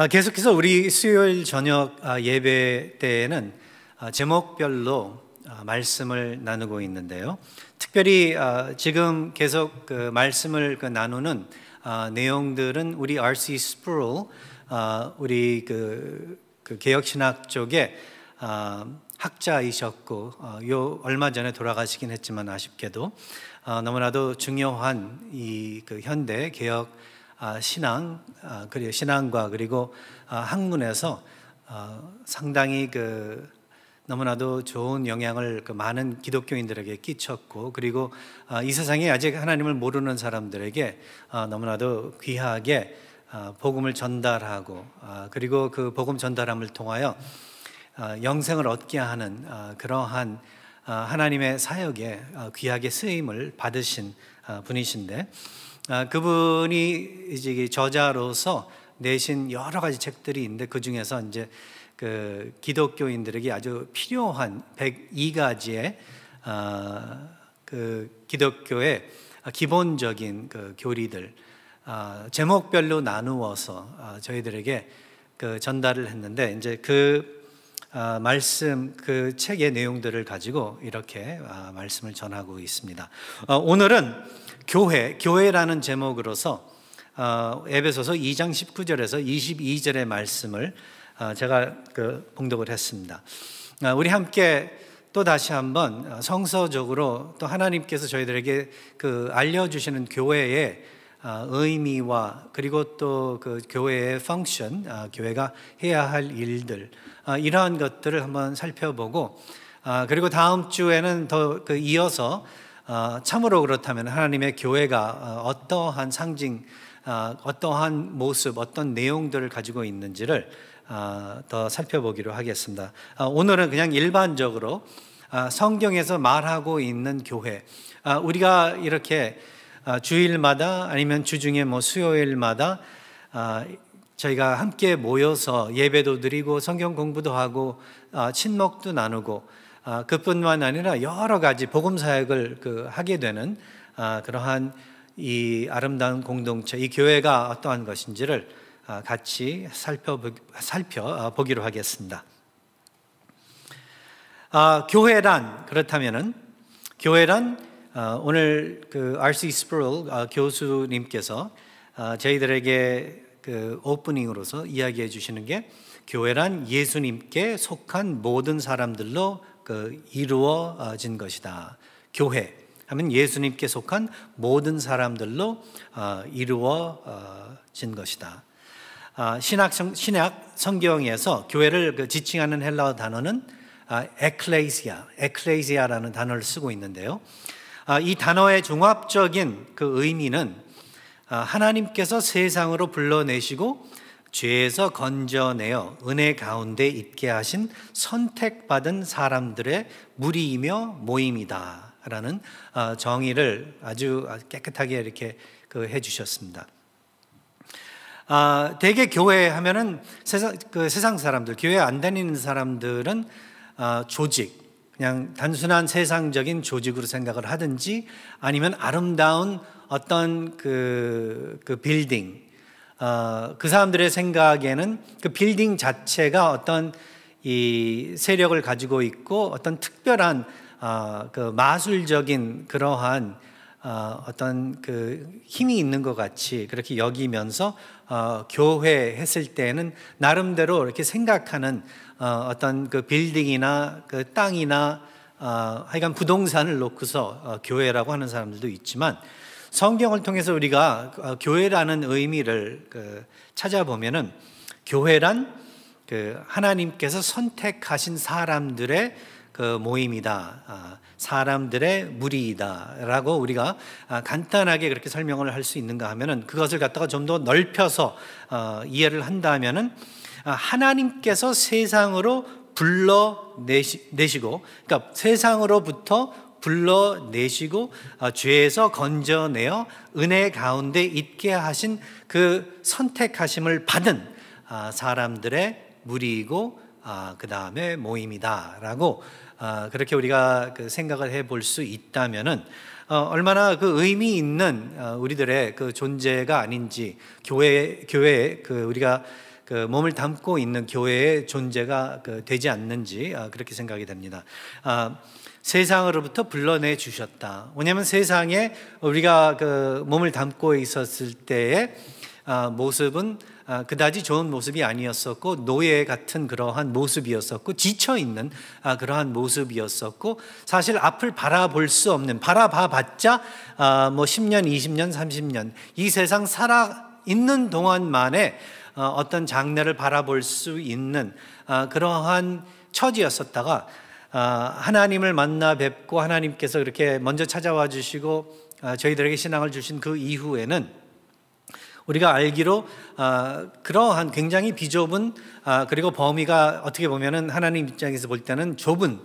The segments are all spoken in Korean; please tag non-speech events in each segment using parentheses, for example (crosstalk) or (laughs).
아, 계속해서 우리 수요일 저녁 아, 예배 때에는 아, 제목별로 말씀을 나누고 있는데요. 특별히 지금 계속 그 말씀을 그 나누는 내용들은 우리 R.C. 스프롤 우리 그, 그 개혁신학 쪽에 학자이셨고 요 얼마 전에 돌아가시긴 했지만 아쉽게도 너무나도 중요한 이 그 현대 개혁 아, 신앙 아, 그리고 신앙과 그리고 아, 학문에서 상당히 그 너무나도 좋은 영향을 그 많은 기독교인들에게 끼쳤고 그리고 이 세상에 아직 하나님을 모르는 사람들에게 너무나도 귀하게 복음을 전달하고 그리고 그 복음 전달함을 통하여 영생을 얻게 하는 그러한 하나님의 사역에 귀하게 쓰임을 받으신 분이신데 아, 그분이 이제 저자로서 내신 여러 가지 책들이 있는데 그 중에서 이제 그 기독교인들에게 아주 필요한 102가지의 아, 그 기독교의 기본적인 그 교리들 아, 제목별로 나누어서 저희들에게 그 전달을 했는데 이제 그 아, 말씀 그 책의 내용들을 가지고 이렇게 아, 말씀을 전하고 있습니다. 어, 오늘은 교회 교회라는 제목으로서 어, 에베소서 2장 19절에서 22절의 말씀을 어, 제가 그 봉독을 했습니다. 아, 우리 함께 또 다시 한번 성서적으로 또 하나님께서 저희들에게 그 알려주시는 교회의 의미와 그리고 또그 교회의 펑션, 교회가 해야 할 일들 아, 이러한 것들을 한번 살펴보고 아, 그리고 다음 주에는 더 그 이어서 아, 참으로 그렇다면 하나님의 교회가 어, 어떠한 상징, 어떠한 모습, 어떤 내용들을 가지고 있는지를 더 살펴보기로 하겠습니다. 오늘은 그냥 일반적으로 성경에서 말하고 있는 교회, 우리가 이렇게 주일마다 아니면 주중에 뭐 수요일마다 저희가 함께 모여서 예배도 드리고 성경 공부도 하고 어, 친목도 나누고 어, 그뿐만 아니라 여러 가지 복음 사역을 그 하게 되는 어, 그러한 이 아름다운 공동체, 이 교회가 어떠한 것인지를 같이 살펴보, 기로 하겠습니다. 아, 교회란 그렇다면은 교회란 오늘 그 R.C. 스프롤 교수님께서 저희들에게 그 오프닝으로서 이야기해 주시는 게 교회란 예수님께 속한 모든 사람들로 그 이루어진 어, 것이다. 교회 하면 예수님께 속한 모든 사람들로 어, 이루어진 어, 것이다. 아, 신학, 신학 성경에서 교회를 그 지칭하는 헬라어 단어는 아, 에클레이시아, 에클레이시아라는 단어를 쓰고 있는데요. 아, 이 단어의 종합적인 그 의미는 아, 하나님께서 세상으로 불러내시고 죄에서 건져내어 은혜 가운데 있게 하신 선택받은 사람들의 무리이며 모임이다라는 아, 정의를 아주 깨끗하게 이렇게 그 해주셨습니다. 아, 대개 교회 하면은 세상, 그 세상 사람들, 교회 안 다니는 사람들은 아, 조직, 그냥 단순한 세상적인 조직으로 생각을 하든지 아니면 아름다운 어떤 그, 그 빌딩, 어, 그 사람들의 생각에는 그 빌딩 자체가 어떤 이 세력을 가지고 있고 어떤 특별한 어, 그 마술적인 그러한 어, 어떤 그 힘이 있는 것 같이 그렇게 여기면서 어, 교회 했을 때는 나름대로 이렇게 생각하는 어, 떤그 빌딩이나 그 땅이나 어, 하여간 부동산을 놓고서 어, 교회라고 하는 사람들도 있지만 성경을 통해서 우리가 어, 교회라는 의미를 그 찾아보면은 교회란 그 하나님께서 선택하신 사람들의 그 모임이다. 아, 사람들의 무리이다라고 우리가 아, 간단하게 그렇게 설명을 할 수 있는가 하면은 그것을 갖다가 좀 더 넓혀서 이해를 한다면은 아, 하나님께서 세상으로 불러내시고 그러니까 세상으로부터 불러내시고 아, 죄에서 건져내어 은혜 가운데 있게 하신 그 선택하심을 받은 아, 사람들의 무리이고 그 다음에 모임이다라고 그렇게 우리가 그 생각을 해볼 수 있다면은 어, 얼마나 그 의미 있는 어, 우리들의 그 존재가 아닌지 교회 교회 그 우리가 그 몸을 담고 있는 교회의 존재가 그 되지 않는지 아, 그렇게 생각이 됩니다. 아, 세상으로부터 불러내 주셨다. 왜냐하면 세상에 우리가 그 몸을 담고 있었을 때의 아, 모습은 아, 그다지 좋은 모습이 아니었었고 노예 같은 그러한 모습이었었고 지쳐 있는 아, 그러한 모습이었었고 사실 앞을 바라볼 수 없는 바라봐봤자 아, 뭐 10년, 20년, 30년 이 세상 살아 있는 동안만에 어, 어떤 장래를 바라볼 수 있는 어, 그러한 처지였었다가 어, 하나님을 만나 뵙고 하나님께서 그렇게 먼저 찾아와 주시고 저희들에게 신앙을 주신 그 이후에는 우리가 알기로 그러한 굉장히 비좁은 그리고 범위가 어떻게 보면은 하나님 입장에서 볼 때는 좁은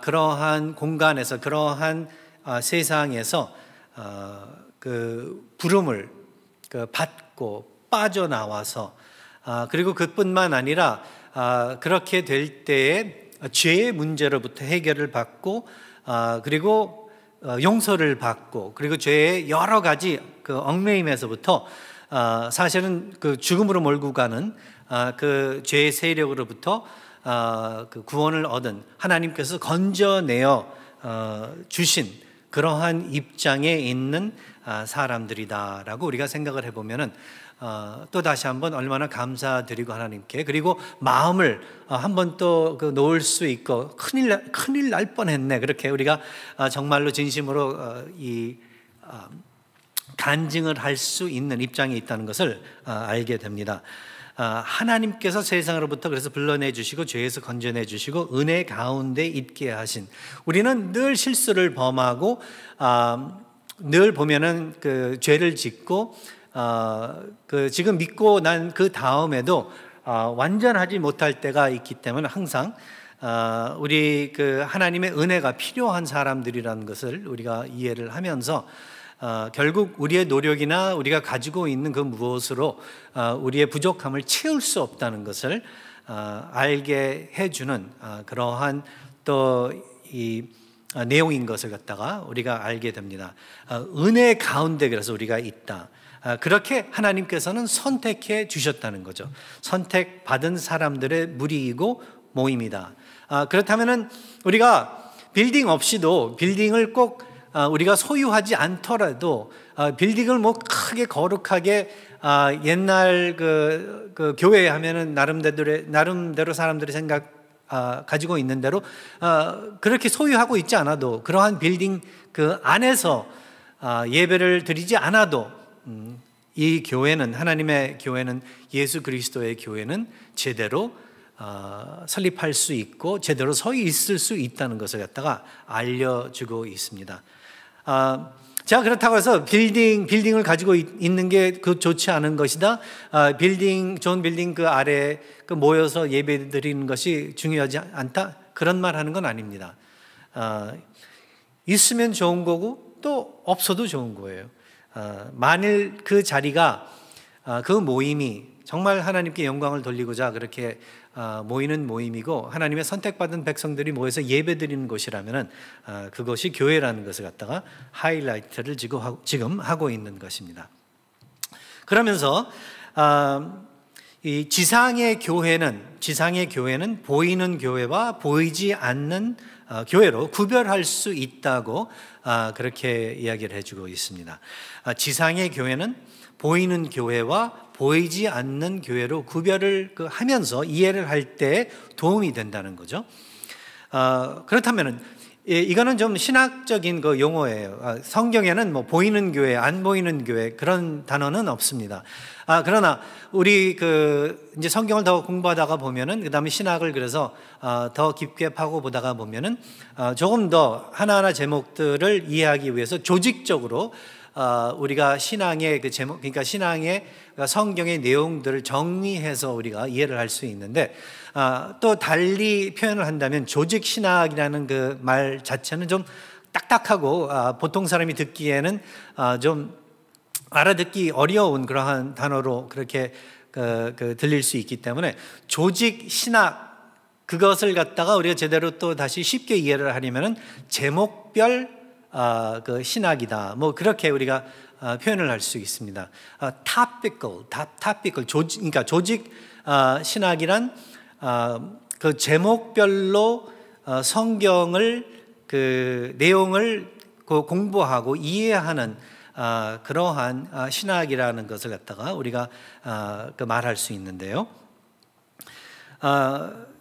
그러한 공간에서 그러한 세상에서 그 부름을 그 받고 빠져나와서 아, 그리고 그뿐만 아니라 아, 그렇게 될 때에 죄의 문제로부터 해결을 받고 아, 그리고 어, 용서를 받고 그리고 죄의 여러 가지 그 얽매임에서부터 아, 사실은 그 죽음으로 몰고 가는 아, 그 죄의 세력으로부터 아, 그 구원을 얻은 하나님께서 건져내어 어, 주신 그러한 입장에 있는 아, 사람들이다라고 우리가 생각을 해보면은 어, 또 다시 한번 얼마나 감사드리고 하나님께 그리고 마음을 어, 한번 또그 놓을 수 있고 큰일 큰일 날 뻔했네 그렇게 우리가 어, 정말로 진심으로 어, 이 어, 간증을 할 수 있는 입장에 있다는 것을 어, 알게 됩니다. 하나님께서 세상으로부터 그래서 불러내 주시고 죄에서 건져내 주시고 은혜 가운데 있게 하신 우리는 늘 실수를 범하고 늘 보면은 그 죄를 짓고 어, 그 지금 믿고 난 그 다음에도 어, 완전하지 못할 때가 있기 때문에 항상 어, 우리 그 하나님의 은혜가 필요한 사람들이라는 것을 우리가 이해를 하면서 어, 결국 우리의 노력이나 우리가 가지고 있는 그 무엇으로 어, 우리의 부족함을 채울 수 없다는 것을 어, 알게 해주는 어, 그러한 또이 어, 내용인 것을 갖다가 우리가 알게 됩니다. 어, 은혜 가운데 그래서 우리가 있다. 아, 그렇게 하나님께서는 선택해 주셨다는 거죠. 선택받은 사람들의 무리이고 모임이다. 아, 그렇다면 우리가 빌딩 없이도 빌딩을 꼭 아, 우리가 소유하지 않더라도 빌딩을 뭐 크게 거룩하게 옛날 그, 그 교회 하면은 나름대로 나름대로 사람들이 생각 가지고 있는 대로 그렇게 소유하고 있지 않아도 그러한 빌딩 그 안에서 예배를 드리지 않아도 이 교회는 하나님의 교회는 예수 그리스도의 교회는 제대로 어, 설립할 수 있고 제대로 서 있을 수 있다는 것을 갖다가 알려주고 있습니다. 아, 자 그렇다고 해서 빌딩 빌딩을 가지고 있는 게 그 좋지 않은 것이다. 아, 빌딩 존 빌딩 그 아래 그 모여서 예배 드리는 것이 중요하지 않다 그런 말 하는 건 아닙니다. 아, 있으면 좋은 거고 또 없어도 좋은 거예요. 어, 만일 그 자리가 어, 그 모임이 정말 하나님께 영광을 돌리고자 그렇게 어, 모이는 모임이고 하나님의 선택받은 백성들이 모여서 예배드리는 곳이라면은 그것이 교회라는 것을 갖다가 하이라이트를 지금 하고 있는 것입니다. 그러면서 이 지상의 교회는 지상의 교회는 보이는 교회와 보이지 않는 어, 교회로 구별할 수 있다고 어, 그렇게 이야기를 해주고 있습니다. 어, 지상의 교회는 보이는 교회와 보이지 않는 교회로 구별을 그 하면서 이해를 할 때 도움이 된다는 거죠. 그렇다면 예, 이거는 좀 신학적인 그 용어예요. 아, 성경에는 뭐 보이는 교회, 안 보이는 교회 그런 단어는 없습니다. 아, 그러나 우리 그 이제 성경을 더 공부하다가 보면은 그다음에 신학을 그래서 아, 더 깊게 파고 보다가 보면은 아, 조금 더 하나하나 제목들을 이해하기 위해서 조직적으로 어, 우리가 신앙의 그 제목, 그러니까 신앙의 성경의 내용들을 정리해서 우리가 이해를 할 수 있는데 어, 또 달리 표현을 한다면 조직 신학이라는 그 말 자체는 좀 딱딱하고 어, 보통 사람이 듣기에는 좀 알아듣기 어려운 그러한 단어로 그렇게 그, 그 들릴 수 있기 때문에 조직 신학 그것을 갖다가 우리가 제대로 또 다시 쉽게 이해를 하려면 제목별 아, 그 신학이다. 뭐 그렇게 우리가 아, 표현을 할 수 있습니다. 아, topical, topical, 조직, 그러니까 조직 신학이란 그 제목별로 어, 성경을 그 내용을 공부하고 이해하는 그러한 신학이라는 것을 갖다가 우리가 그 말할 수 있는데요.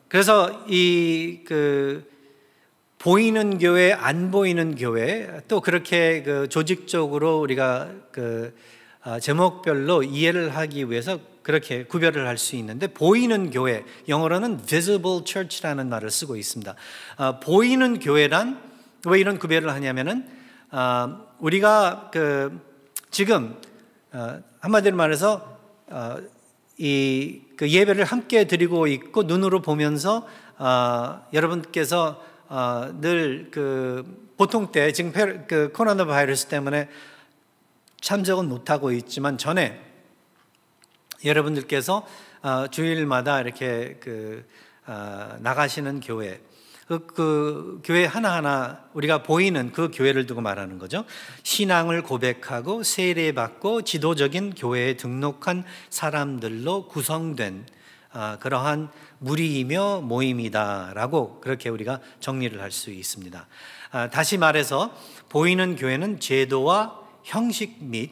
그래서 이그 보이는 교회, 안 보이는 교회, 또 그렇게 그 조직적으로 우리가 그 아, 제목별로 이해를 하기 위해서 그렇게 구별을 할 수 있는데 보이는 교회, 영어로는 visible church라는 말을 쓰고 있습니다. 아, 보이는 교회란 왜 이런 구별을 하냐면은 아, 우리가 그 지금 아, 한마디로 말해서 아, 이그 예배를 함께 드리고 있고 눈으로 보면서 아, 여러분께서 어, 늘그 보통 때 지금 페르, 그 코로나 바이러스 때문에 참석은 못하고 있지만 전에 여러분들께서 어, 주일마다 이렇게 그 어, 나가시는 교회 그, 그, 교회 하나하나 우리가 보이는 그 교회를 두고 말하는 거죠. 신앙을 고백하고 세례받고 지도적인 교회에 등록한 사람들로 구성된 아, 그러한 무리이며 모임이다라고 그렇게 우리가 정리를 할 수 있습니다. 아, 다시 말해서 보이는 교회는 제도와 형식 및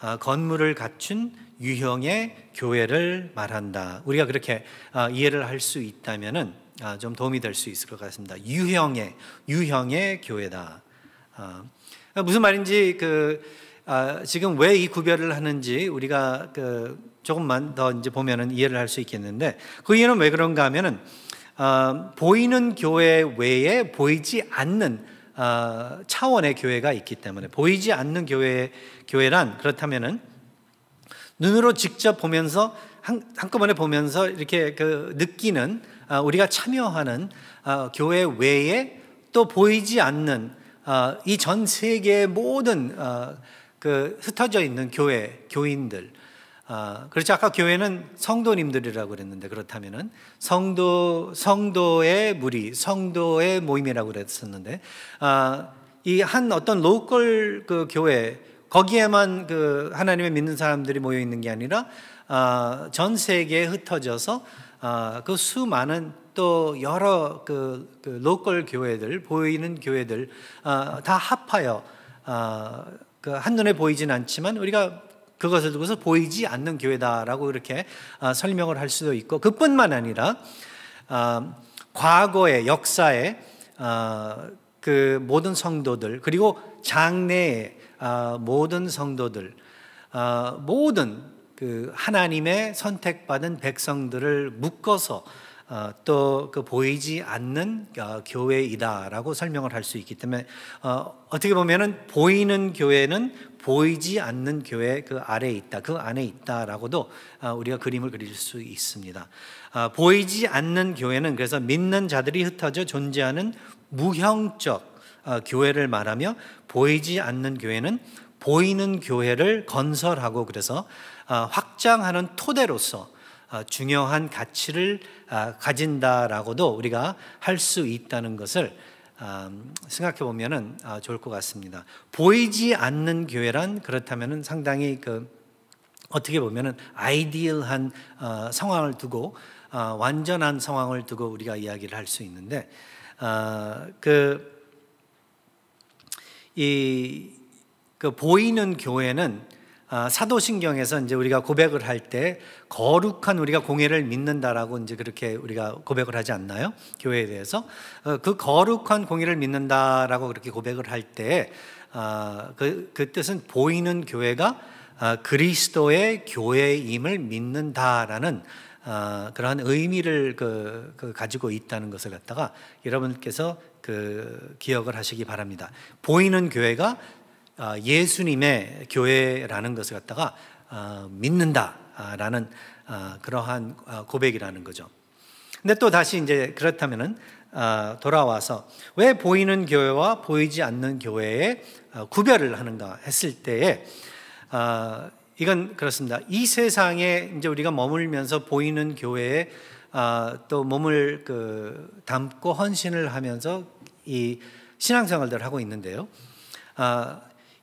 아, 건물을 갖춘 유형의 교회를 말한다. 우리가 그렇게 이해를 할 수 있다면은 좀 도움이 될 수 있을 것 같습니다. 유형의 유형의 교회다. 무슨 말인지 그 지금 왜 이 구별을 하는지 우리가 그 조금만 더 이제 보면은 이해를 할 수 있겠는데 그 이유는 왜 그런가 하면은 어, 보이는 교회 외에 보이지 않는 어, 차원의 교회가 있기 때문에 보이지 않는 교회 교회란 그렇다면은 눈으로 직접 보면서 한, 한꺼번에 보면서 이렇게 그 느끼는 어, 우리가 참여하는 어, 교회 외에 또 보이지 않는 어, 이전 세계의 모든 어, 그 흩어져 있는 교회 교인들 아, 그렇죠 아까 교회는 성도님들이라고 그랬는데 그렇다면은 성도 성도의 무리, 성도의 모임이라고 그랬었는데 아, 이 한 어떤 로컬 그 교회 거기에만 그 하나님을 믿는 사람들이 모여 있는 게 아니라 아, 전 세계에 흩어져서 아, 그 수많은 또 여러 그, 그 로컬 교회들 보이는 교회들 아, 다 합하여 아, 그 한눈에 보이진 않지만 우리가 그것을 두고서 보이지 않는 교회다라고 이렇게 아, 설명을 할 수도 있고 그뿐만 아니라 아, 과거의 역사에 아, 그 모든 성도들 그리고 장래의 모든 성도들 모든 그 하나님의 선택받은 백성들을 묶어서 또 그 보이지 않는 교회이다라고 설명을 할 수 있기 때문에 어, 어떻게 보면은 보이는 교회는 보이지 않는 교회 그 아래에 있다, 그 안에 있다라고도 아, 우리가 그림을 그릴 수 있습니다. 아, 보이지 않는 교회는 그래서 믿는 자들이 흩어져 존재하는 무형적 아, 교회를 말하며 보이지 않는 교회는 보이는 교회를 건설하고 그래서 확장하는 토대로서 중요한 가치를 가진다라고도 우리가 할 수 있다는 것을 음, 생각해 보면은 아, 좋을 것 같습니다. 보이지 않는 교회란 그렇다면은 상당히 그 어떻게 보면은 아이디얼한 어, 상황을 두고 어, 완전한 상황을 두고 우리가 이야기를 할 수 있는데 어, 그이 그 보이는 교회는 아, 사도신경에서 이제 우리가 고백을 할 때 거룩한 우리가 공예를 믿는다라고 이제 그렇게 우리가 고백을 하지 않나요? 교회에 대해서 어, 그 거룩한 공예를 믿는다라고 그렇게 고백을 할때 아, 그, 그 뜻은 보이는 교회가 아, 그리스도의 교회임을 믿는다라는 그러한 의미를 그, 그, 가지고 있다는 것을 갖다가 여러분께서 그 기억을 하시기 바랍니다. 보이는 교회가 아, 예수님의 교회라는 것을 갖다가 아, 믿는다라는 아, 그러한 고백이라는 거죠. 근데 또 다시 이제 그렇다면은 돌아와서 왜 보이는 교회와 보이지 않는 교회의 구별을 하는가 했을 때에 이건 그렇습니다. 이 세상에 이제 우리가 머물면서 보이는 교회에 또 몸을 그 담고 헌신을 하면서 이 신앙생활들을 하고 있는데요.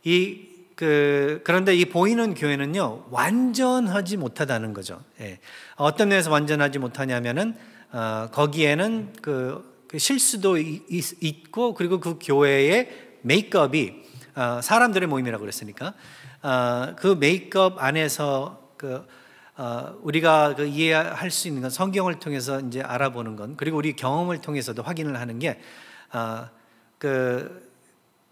이 그, 그런데 이 보이는 교회는요, 완전하지 못하다는 거죠. 예. 어떤 면에서 완전하지 못하냐면은, 어, 거기에는 그, 그 실수도 이, 있고, 그리고 그 교회의 메이크업이, 어, 사람들의 모임이라고 그랬으니까, 어, 그 메이크업 안에서 그, 어, 우리가 그 이해할 수 있는 건 성경을 통해서 이제 알아보는 건, 그리고 우리 경험을 통해서도 확인을 하는 게, 어, 그,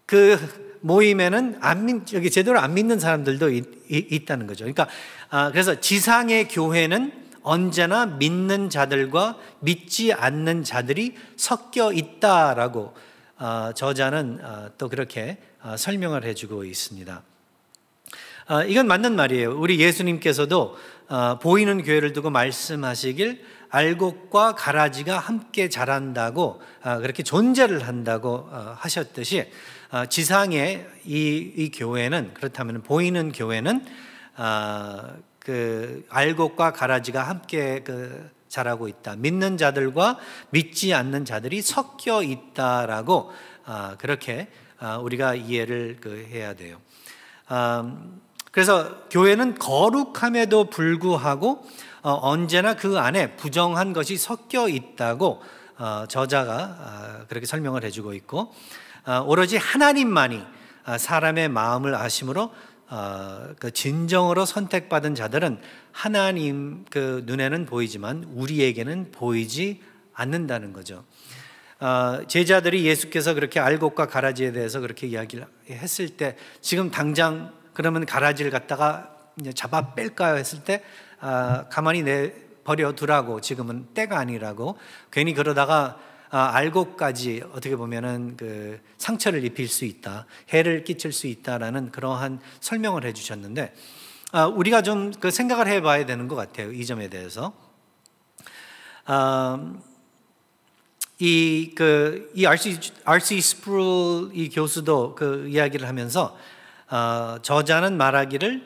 그 모임에는 안 믿, 여기 제대로 안 믿는 사람들도 있, 있 다는 거죠. 그러니까 아, 그래서 지상의 교회는 언제나 믿는 자들과 믿지 않는 자들이 섞여 있다라고 아, 저자는 아, 또 그렇게 아, 설명을 해주고 있습니다. 이건 맞는 말이에요. 우리 예수님께서도 보이는 교회를 두고 말씀하시길 알곡과 가라지가 함께 자란다고 그렇게 존재를 한다고 하셨듯이 아, 지상의 이, 이 교회는 그렇다면 보이는 교회는 어, 그 알곡과 가라지가 함께 그 자라고 있다. 믿는 자들과 믿지 않는 자들이 섞여 있다라고 어, 그렇게 어, 우리가 이해를 그 해야 돼요. 그래서 교회는 거룩함에도 불구하고 어, 언제나 그 안에 부정한 것이 섞여 있다고 어, 저자가 그렇게 설명을 해주고 있고 어, 오로지 하나님만이 어, 사람의 마음을 아심으로 어, 그 진정으로 선택받은 자들은 하나님 그 눈에는 보이지만 우리에게는 보이지 않는다는 거죠. 제자들이 예수께서 그렇게 알곡과 가라지에 대해서 그렇게 이야기를 했을 때 지금 당장 그러면 가라지를 갖다가 잡아 뺄까요 했을 때 아, 가만히 내 버려 두라고 지금은 때가 아니라고 괜히 그러다가 아, 알고까지 어떻게 보면은 그 상처를 입힐 수 있다, 해를 끼칠 수 있다라는 그러한 설명을 해주셨는데 아, 우리가 좀그 생각을 해봐야 되는 것 같아요 이 점에 대해서. 아, 이 그이 RC RC 스프룰 이 교수도 그 이야기를 하면서 저자는 말하기를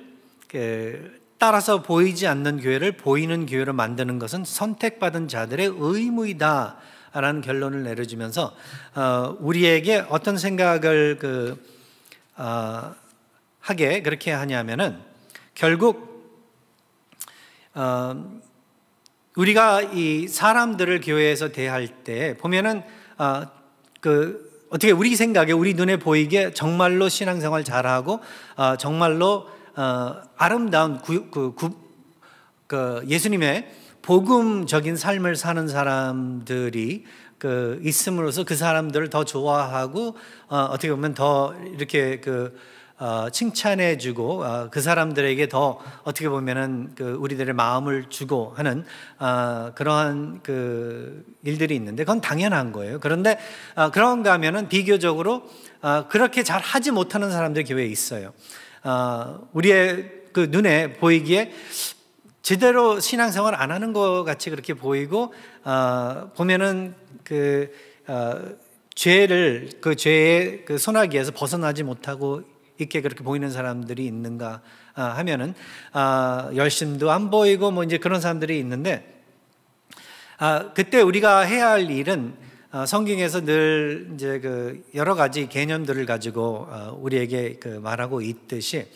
그 따라서 보이지 않는 교회를 보이는 교회로 만드는 것은 선택받은 자들의 의무이다. 라는 결론을 내려주면서 어, 우리에게 어떤 생각을 그, 어, 하게 그렇게 하냐면은 결국 어, 우리가 이 사람들을 교회에서 대할 때 보면은 어, 그 어떻게 우리 생각에 우리 눈에 보이게 정말로 신앙생활 잘하고 어, 정말로 어, 아름다운 구, 그, 구, 그 예수님의 복음적인 삶을 사는 사람들이 그 있음으로써 그 사람들을 더 좋아하고 어, 어떻게 보면 더 이렇게 그 어, 칭찬해주고 어, 그 사람들에게 더 어떻게 보면은 그 우리들의 마음을 주고 하는 어, 그러한 그 일들이 있는데 그건 당연한 거예요. 그런데 어, 그런가 하면은 비교적으로 어, 그렇게 잘 하지 못하는 사람들 교회에 있어요. 어, 우리의 그 눈에 보이기에 제대로 신앙생활 안 하는 것 같이 그렇게 보이고 어, 보면은 그 어, 죄를 그 죄의 그 소나기에서 벗어나지 못하고 있게 그렇게 보이는 사람들이 있는가 어, 하면은 아, 열심도 안 보이고 뭐 이제 그런 사람들이 있는데 아, 그때 우리가 해야 할 일은 아, 성경에서 늘 이제 그 여러 가지 개념들을 가지고 우리에게 그 말하고 있듯이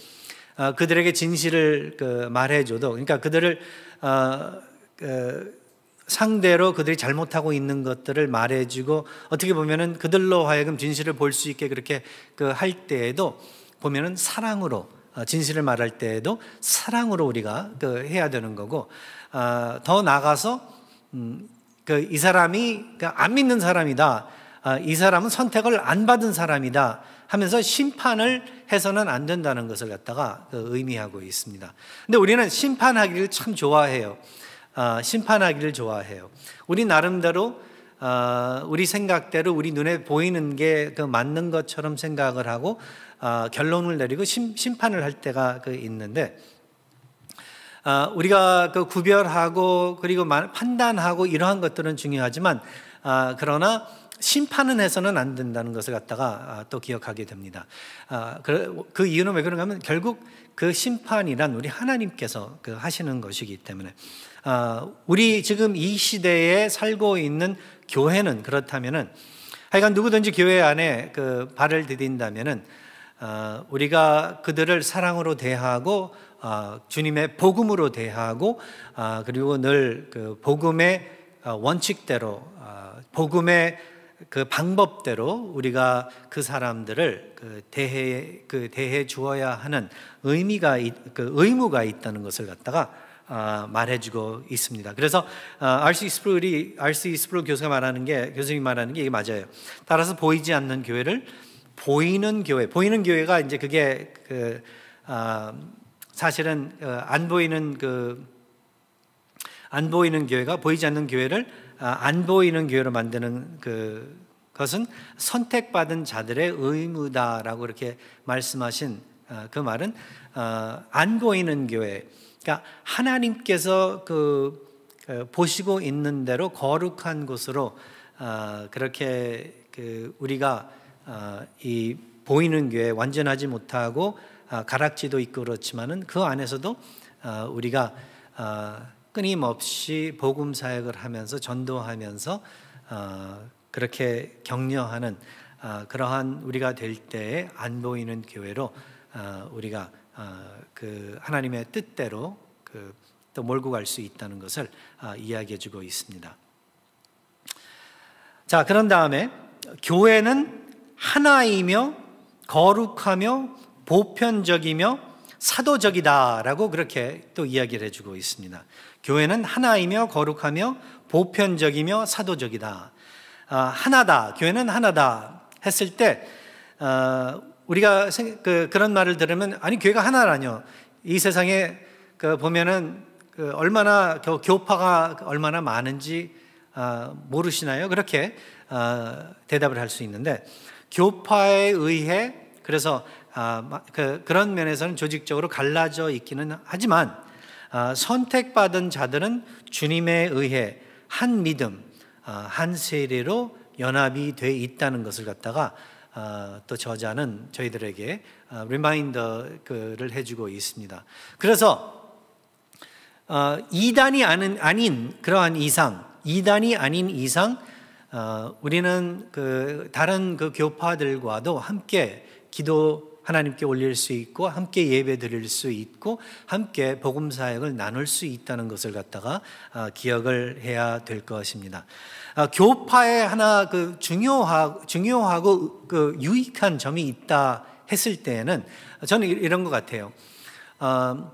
어, 그들에게 진실을 그 말해줘도 그러니까 그들을 어, 그 상대로 그들이 잘못하고 있는 것들을 말해주고 어떻게 보면은 그들로 하여금 진실을 볼 수 있게 그렇게 그 할 때에도 보면은 사랑으로 어, 진실을 말할 때에도 사랑으로 우리가 해야 되는 거고 더 나가서 음, 이 사람이 그러니까 안 믿는 사람이다. 아, 이 사람은 선택을 안 받은 사람이다 하면서 심판을 해서는 안 된다는 것을 갖다가 그 의미하고 있습니다. 근데 우리는 심판하기를 참 좋아해요. 아, 심판하기를 좋아해요. 우리 나름대로 아, 우리 생각대로 우리 눈에 보이는 게 그 맞는 것처럼 생각을 하고 결론을 내리고 심, 판을할 때가 그 있는데 우리가 구별하고 그리고 판단하고 이러한 것들은 중요하지만 그러나 심판은 해서는 안 된다는 것을 갖다가 아, 또 기억하게 됩니다. 아, 그 이유는 왜 그런가 하면 결국 그 심판이란 우리 하나님께서 그 하시는 것이기 때문에 아, 우리 지금 이 시대에 살고 있는 교회는 그렇다면은 하여간 누구든지 교회 안에 그 발을 디딘다면은 우리가 그들을 사랑으로 대하고 주님의 복음으로 대하고 그리고 늘그 복음의 원칙대로 복음의 그 방법대로 우리가 그 사람들을 그 대해 그 대해 주어야 하는 의미가 그 의무가 있다는 것을 갖다가 아, 말해주고 있습니다. 그래서 아, RC 스프리이 RC 스프롤 교수가 말하는 게 교수님 이 말하는 게 이게 맞아요. 따라서 보이지 않는 교회를 보이는 교회, 보이는 교회가 이제 그게 그 아, 사실은 어, 안 보이는 그 안 보이는 교회가 보이지 않는 교회를 아, 안 보이는 교회로 만드는 그 것은 선택받은 자들의 의무다라고 이렇게 말씀하신 아, 그 말은 아, 안 보이는 교회. 그러니까 하나님께서 그, 그 보시고 있는 대로 거룩한 곳으로 그렇게 그 우리가 이 보이는 교회 완전하지 못하고 가락지도 있고 그렇지만은 그 안에서도 우리가 끊임없이 복음 사역을 하면서 전도하면서 어, 그렇게 격려하는 어, 그러한 우리가 될 때에 안 보이는 교회로 어, 우리가 그 하나님의 뜻대로 그 또 몰고 갈 수 있다는 것을 이야기해주고 있습니다. 자 그런 다음에 교회는 하나이며 거룩하며 보편적이며 사도적이다라고 그렇게 또 이야기를 해주고 있습니다. 교회는 하나이며 거룩하며 보편적이며 사도적이다. 아, 하나다. 교회는 하나다. 했을 때 어, 우리가 생, 그, 런 말을 들으면 아니 교회가 하나라뇨. 이 세상에 그, 보면은 그, 얼마나 교, 파가 얼마나 많은지 어, 모르시나요? 그렇게 어, 대답을 할 수 있는데 교파에 의해 그래서 아, 그, 그런 면에서는 조직적으로 갈라져 있기는 하지만 아, 선택받은 자들은 주님에 의해 한 믿음, 아, 한 세례로 연합이 돼 있다는 것을 갖다가 아, 또 저자는 저희들에게 리마인더를 해주고 있습니다. 그래서 이단이 아닌, 그러한 이상, 이단이 아닌 이상 우리는 그 다른 그 교파들과도 함께 기도 하나님께 올릴 수 있고 함께 예배 드릴 수 있고 함께 복음 사역을 나눌 수 있다는 것을 갖다가 아, 기억을 해야 될 것입니다. 아, 교파의 하나 그 중요하고 중요하고 그 유익한 점이 있다 했을 때에는 저는 이런 것 같아요. 아,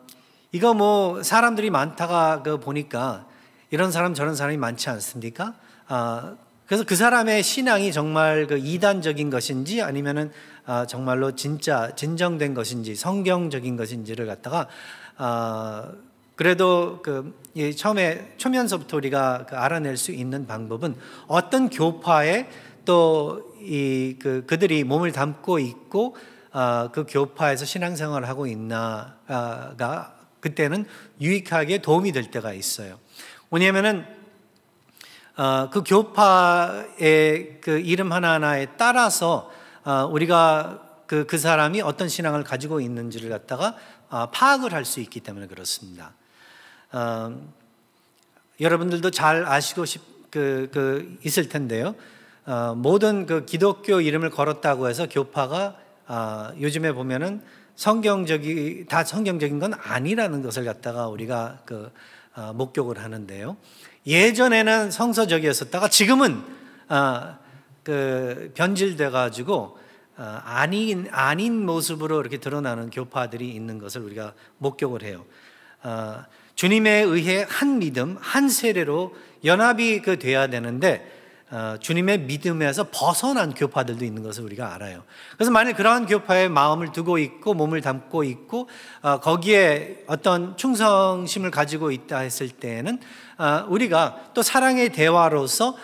이거 뭐 사람들이 많다가 그 보니까 이런 사람 저런 사람이 많지 않습니까? 그래서 그 사람의 신앙이 정말 그 이단적인 것인지 아니면은 아, 정말로 진짜 진정된 것인지 성경적인 것인지를 갖다가 아, 그래도 그 처음에 초면서부터 우리가 그 알아낼 수 있는 방법은 어떤 교파에 또이그 그들이 몸을 담고 있고 아, 그 교파에서 신앙생활을 하고 있나가 그때는 유익하게 도움이 될 때가 있어요. 왜냐면은 그 교파의 그 이름 하나하나에 따라서 아, 우리가 그, 그 사람이 어떤 신앙을 가지고 있는지를 갖다가 아, 파악을 할 수 있기 때문에 그렇습니다. 아, 여러분들도 잘 아시고 싶, 그, 그 있을 텐데요. 모든 그 기독교 이름을 걸었다고 해서 교파가 요즘에 보면은 성경적이 다 성경적인 건 아니라는 것을 갖다가 우리가 그 목격을 하는데요. 예전에는 성서적이었었다가 지금은 그 변질돼 가지고 어, 아닌 아닌 모습으로 이렇게 드러나는 교파들이 있는 것을 우리가 목격을 해요. 어, 주님에 의해 한 믿음, 한 세례로 연합이 그 돼야 되는데 어, 주님의 믿음에서 벗어난 교파들도 있는 것을 우리가 알아요. 그래서 만약 그러한 교파에 마음을 두고 있고 몸을 담고 있고 거기에 어떤 충성심을 가지고 있다 했을 때에는 우리가 또 사랑의 대화로서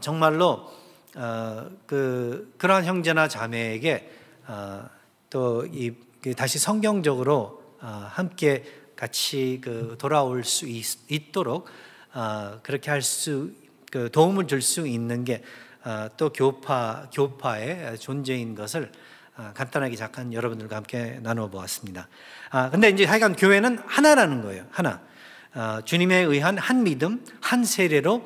정말로 어, 그 그러한 형제나 자매에게 어, 또이 그 다시 성경적으로 어, 함께 같이 그 돌아올 수 있, 도록 어, 그렇게 할수 그 도움을 줄 수 있는 게또 어, 교파 교파의 존재인 것을 어, 간단하게 잠깐 여러분들과 함께 나누어 보았습니다. 아 근데 이제 하여간 교회는 하나라는 거예요. 하나. 어, 주님에 의한 한 믿음, 한 세례로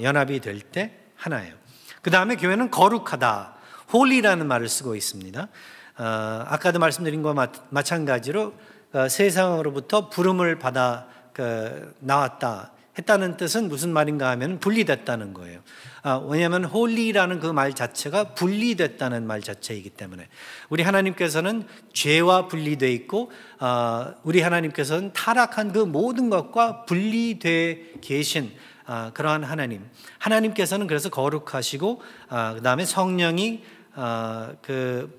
연합이 될 때 하나예요. 그 다음에 교회는 거룩하다, 홀리라는 말을 쓰고 있습니다. 어, 아까도 말씀드린 것과 마, 찬가지로 어, 세상으로부터 부름을 받아 그, 나왔다 했다는 뜻은 무슨 말인가 하면 분리됐다는 거예요. 아, 왜냐하면 홀리라는 그 말 자체가 분리됐다는 말 자체이기 때문에 우리 하나님께서는 죄와 분리되 있고 어, 우리 하나님께서는 타락한 그 모든 것과 분리되 계신 아, 그러한 하나님. 하나님께서는 그래서 거룩하시고 아, 그다음에 성령이 아, 그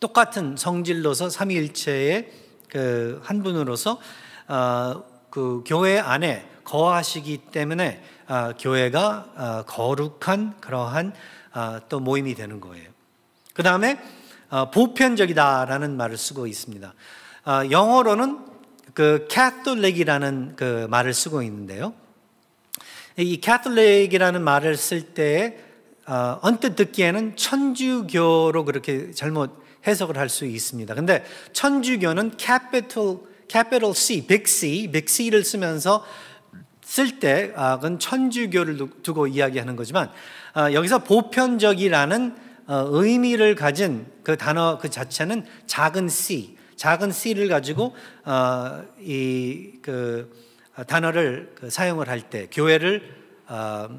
똑같은 성질로서 삼위일체의 그한 분으로서 그 교회 안에 거하시기 때문에 교회가 거룩한 그러한 또 모임이 되는 거예요. 그 다음에 보편적이다라는 말을 쓰고 있습니다. 영어로는 그 c a t h 이라는그 말을 쓰고 있는데요. 이 c a 캐톨릭이라는 말을 쓸때 어, 언뜻 듣기에는 천주교로 그렇게 잘못 해석을 할 수 있습니다. 근데 천주교는 capital capital C, big C, big C를 쓰면서 쓸때 아, 그건 천주교를 두고 이야기하는 거지만 아, 여기서 보편적이라는 어, 의미를 가진 그 단어 그 자체는 작은 C, 작은 C를 가지고 어, 이그 아, 단어를 그 사용을 할 때, 교회를 아,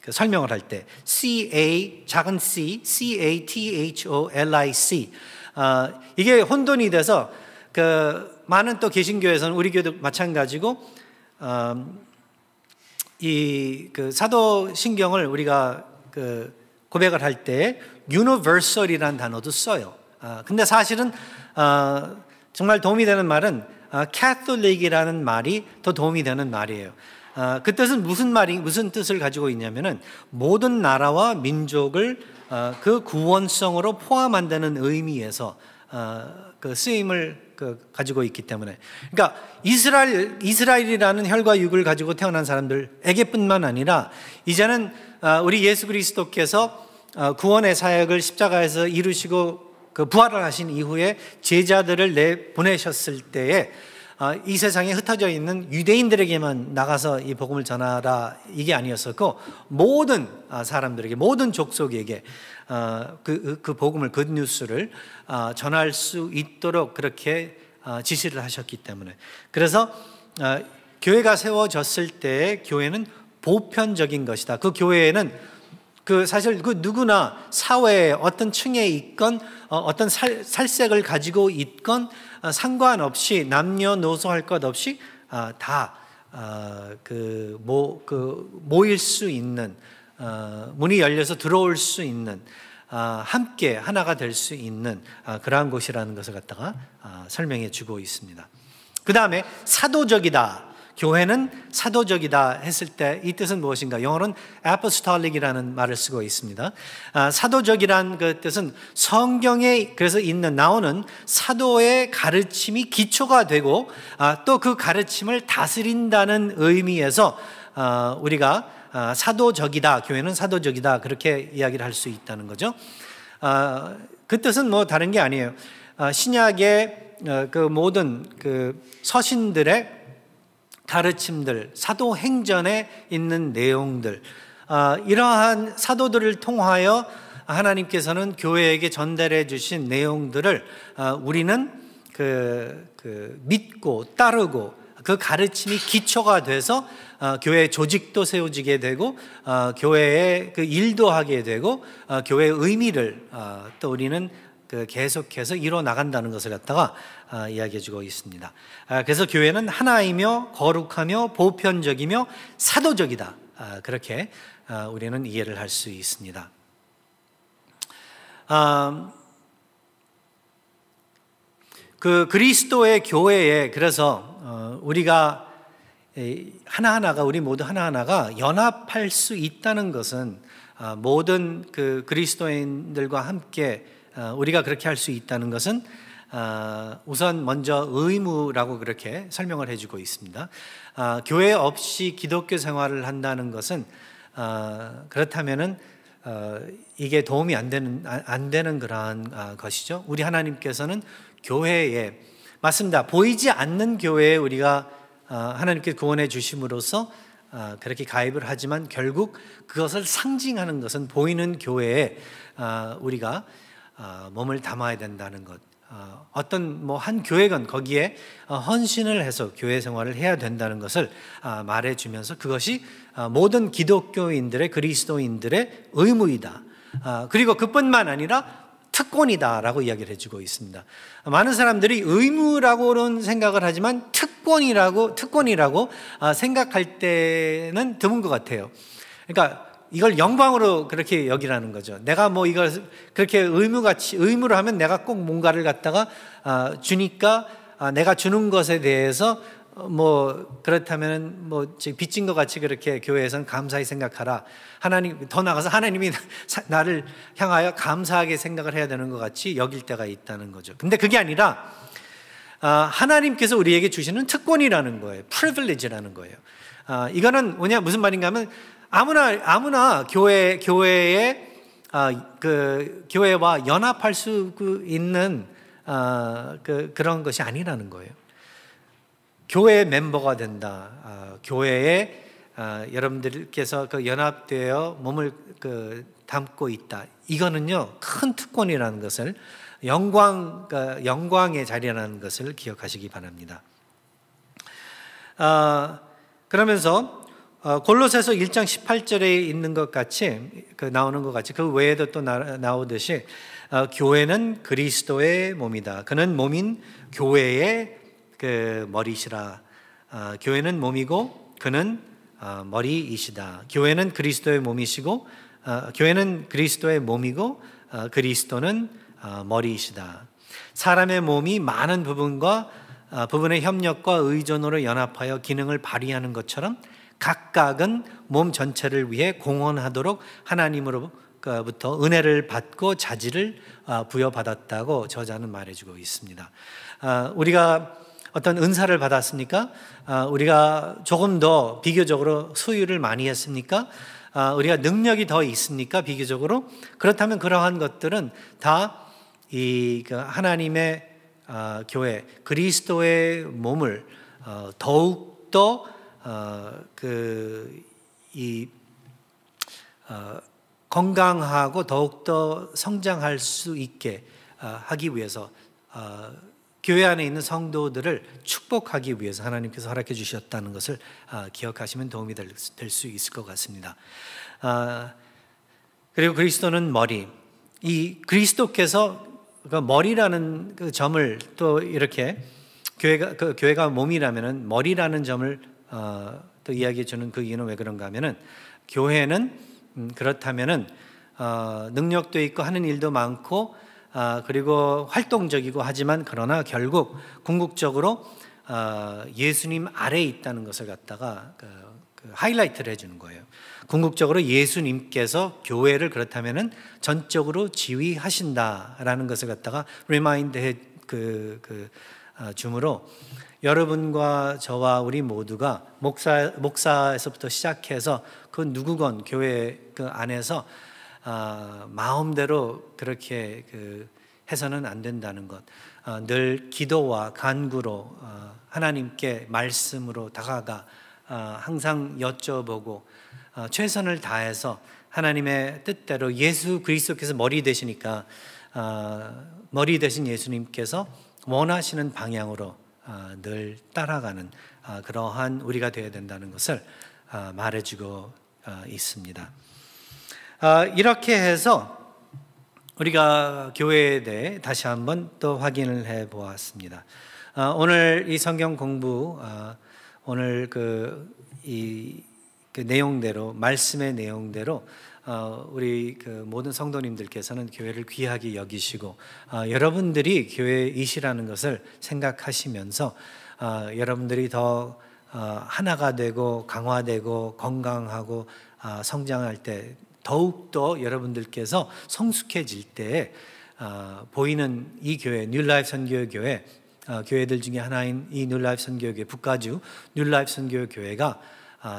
그 설명을 할 때, CA, 작은 C, C-A-T-H-O-L-I-C. 아, 이게 혼돈이 돼서, 그, 많은 또 개신교에서는 우리 교도 마찬가지고, 이, 그, 사도신경을 우리가 그, 고백을 할 때, universal이라는 단어도 써요. 근데 사실은, 정말 도움이 되는 말은 캐톨릭이라는 어, 말이 더 도움이 되는 말이에요. 어, 그 뜻은 무슨 말이 무슨 뜻을 가지고 있냐면은 모든 나라와 민족을 어, 그 구원성으로 포함한다는 의미에서 그 쓰임을 그 가지고 있기 때문에 그러니까 이스라엘 이스라엘이라는 혈과 육을 가지고 태어난 사람들에게뿐만 아니라 이제는 우리 예수 그리스도께서 구원의 사역을 십자가에서 이루시고 그 부활을 하신 이후에 제자들을 내 보내셨을 때에 어, 이 세상에 흩어져 있는 유대인들에게만 나가서 이 복음을 전하라 이게 아니었었고 모든 아, 사람들에게 모든 족속에게 어, 그, 그, 그, 복음을 그 뉴스를 어, 전할 수 있도록 그렇게 지시를 하셨기 때문에 그래서 교회가 세워졌을 때 교회는 보편적인 것이다. 그 교회에는 그 사실 그 누구나 사회에 어떤 층에 있건 어, 어떤 살, 살색을 가지고 있건 어, 상관없이 남녀노소 할 것 없이 어, 다그 모, 그 모일 수 있는 문이 열려서 들어올 수 있는 함께 하나가 될 수 있는 그러한 곳이라는 것을 갖다가 설명해 주고 있습니다. 그 다음에 사도적이다. 교회는 사도적이다 했을 때 이 뜻은 무엇인가? 영어로는 apostolic이라는 말을 쓰고 있습니다. 아, 사도적이란 그 뜻은 성경에 그래서 있는 나오는 사도의 가르침이 기초가 되고 아, 또그 가르침을 다스린다는 의미에서 아, 우리가 아, 사도적이다 교회는 사도적이다 그렇게 이야기를 할 수 있다는 거죠. 아, 그 뜻은 뭐 다른 게 아니에요. 아, 신약의 어, 그 모든 그 서신들의 가르침들, 사도행전에 있는 내용들, 아, 이러한 사도들을 통하여 하나님께서는 교회에게 전달해 주신 내용들을 아, 우리는 그, 그 믿고 따르고 그 가르침이 기초가 돼서 아, 교회 조직도 세워지게 되고 교회의 그 일도 하게 되고 교회의 의미를 또 우리는 그 계속해서 이뤄 나간다는 것을 갖다가 아, 이야기해주고 있습니다. 아, 그래서 교회는 하나이며 거룩하며 보편적이며 사도적이다. 아, 그렇게 우리는 이해를 할 수 있습니다. 그 그리스도의 교회에 그래서 어, 우리가 하나하나가 우리 모두 하나하나가 연합할 수 있다는 것은 모든 그 그리스도인들과 함께 어, 우리가 그렇게 할 수 있다는 것은 어, 우선 먼저 의무라고 그렇게 설명을 해주고 있습니다. 어, 교회 없이 기독교 생활을 한다는 것은 그렇다면은 이게 도움이 안 되는 아, 안 되는 그러한 아, 것이죠. 우리 하나님께서는 교회에 맞습니다. 보이지 않는 교회에 우리가 하나님께 구원해 주심으로써 그렇게 가입을 하지만 결국 그것을 상징하는 것은 보이는 교회에 우리가 아, 몸을 담아야 된다는 것. 아, 어떤 뭐 한 교회건 거기에 어, 헌신을 해서 교회 생활을 해야 된다는 것을 아, 말해주면서 그것이 모든 기독교인들의 그리스도인들의 의무이다. 그리고 그뿐만 아니라 특권이다라고 이야기를 해주고 있습니다. 많은 사람들이 의무라고는 생각을 하지만 특권이라고 특권이라고 생각할 때는 드문 것 같아요. 그러니까 이걸 영광으로 그렇게 여기라는 거죠. 내가 뭐 이걸 그렇게 의무같이 의무로 하면 내가 꼭 뭔가를 갖다가 아, 주니까 아, 내가 주는 것에 대해서 어, 뭐 그렇다면 뭐 빚진 것 같이 그렇게 교회에서는 감사히 생각하라. 하나님 더 나가서 하나님이 (laughs) 나를 향하여 감사하게 생각을 해야 되는 것 같이 여길 때가 있다는 거죠. 근데 그게 아니라 아, 하나님께서 우리에게 주시는 특권이라는 거예요. p r i v i 라는 거예요. 아, 이거는 뭐냐 무슨 말인가 하면 아무나 아무나 교회 교회에 아, 그 교회와 연합할 수 그 있는 아, 그, 그런 것이 아니라는 거예요. 교회 멤버가 된다. 아, 교회에 아, 여러분들께서 그 연합되어 몸을 그 담고 있다. 이거는요 큰 특권이라는 것을 영광 그 영광의 자리라는 것을 기억하시기 바랍니다. 아, 그러면서 어, 골로새서 1장 18절에 있는 것 같이 그 나오는 것 같이 그 외에도 또 나, 오듯이 어, 교회는 그리스도의 몸이다. 그는 몸인 교회의 그 머리시라. 어, 교회는 몸이고 그는 어, 머리이시다. 교회는 그리스도의 몸이시고 어, 교회는 그리스도의 몸이고 어, 그리스도는 머리이시다. 사람의 몸이 많은 부분과 부분의 협력과 의존으로 연합하여 기능을 발휘하는 것처럼 각각은 몸 전체를 위해 공헌하도록 하나님으로부터 은혜를 받고 자질을 아, 부여받았다고 저자는 말해주고 있습니다. 아, 우리가 어떤 은사를 받았습니까? 아, 우리가 조금 더 비교적으로 소유를 많이 했습니까? 우리가 능력이 더 있습니까? 비교적으로 그렇다면 그러한 것들은 다이 그 하나님의 교회 그리스도의 몸을 어, 더욱 더 어, 그이 어, 건강하고 더욱더 성장할 수 있게 어, 하기 위해서 교회 안에 있는 성도들을 축복하기 위해서 하나님께서 허락해 주셨다는 것을 기억하시면 도움이 될 수 있을 것 같습니다. 그리고 그리스도는 머리. 이 그리스도께서 그 머리라는 그 점을 또 이렇게 교회가 그 교회가 몸이라면은 머리라는 점을 아, 또 이야기해 주는 그 이유는 왜 그런가 하면은 교회는 음, 그렇다면은 어, 능력도 있고 하는 일도 많고 아, 그리고 활동적이고 하지만 그러나 결국 궁극적으로 아, 예수님 아래에 있다는 것을 갖다가 그, 그 하이라이트를 해주는 거예요. 궁극적으로 예수님께서 교회를 그렇다면은 전적으로 지휘하신다라는 것을 갖다가 리마인드 그, 그 아, 줌으로 여러분과 저와 우리 모두가 목사, 목사에서부터 시작해서 그 누구건 교회 그 안에서 아, 마음대로 그렇게 그 해서는 안 된다는 것. 아, 늘 기도와 간구로 아, 하나님께 말씀으로 다가가 아, 항상 여쭤보고 아, 최선을 다해서 하나님의 뜻대로 예수 그리스도께서 머리 되시니까 아, 머리 되신 예수님께서 원하시는 방향으로 아, 늘 따라가는 아, 그러한 우리가 되어야 된다는 것을 아, 말해주고 있습니다. 이렇게 해서 우리가 교회에 대해 다시 한번 또 확인을 해 보았습니다. 오늘 이 성경 공부 오늘 그이 그 내용대로 말씀의 내용대로 어, 우리 그 모든 성도님들께서는 교회를 귀하게 여기시고 어, 여러분들이 교회이시라는 것을 생각하시면서 어, 여러분들이 더 하나가 되고 강화되고 건강하고 성장할 때 더욱더 여러분들께서 성숙해질 때 보이는 이 교회 뉴라이프 선교교회 교회들 중에 하나인 이 뉴라이프 선교교회 북가주 뉴라이프 선교교회가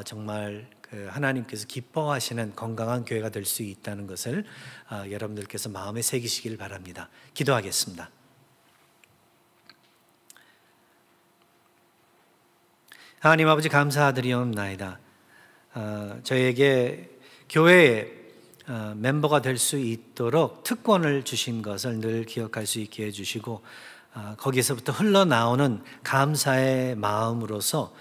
정말 하나님께서 기뻐하시는 건강한 교회가 될 수 있다는 것을 아, 여러분들께서 마음에 새기시길 바랍니다. 기도하겠습니다. 하나님 아버지 감사드리옵나이다. 아, 저에게 교회에 아, 멤버가 될 수 있도록 특권을 주신 것을 늘 기억할 수 있게 해주시고 거기서부터 흘러나오는 감사의 마음으로서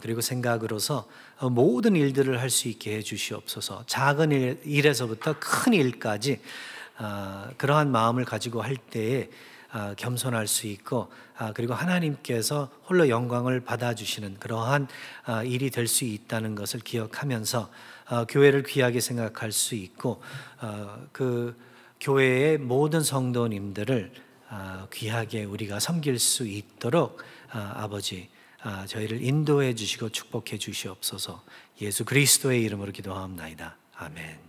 그리고 생각으로서 모든 일들을 할 수 있게 해 주시옵소서. 작은 일, 일에서부터 큰 일까지 아, 그러한 마음을 가지고 할 때에 아, 겸손할 수 있고 아, 그리고 하나님께서 홀로 영광을 받아주시는 그러한 일이 될 수 있다는 것을 기억하면서 교회를 귀하게 생각할 수 있고 그 교회의 모든 성도님들을 귀하게 우리가 섬길 수 있도록 아버지 아, 저희를 인도해 주시고 축복해 주시옵소서. 예수 그리스도의 이름으로 기도하옵나이다. 아멘.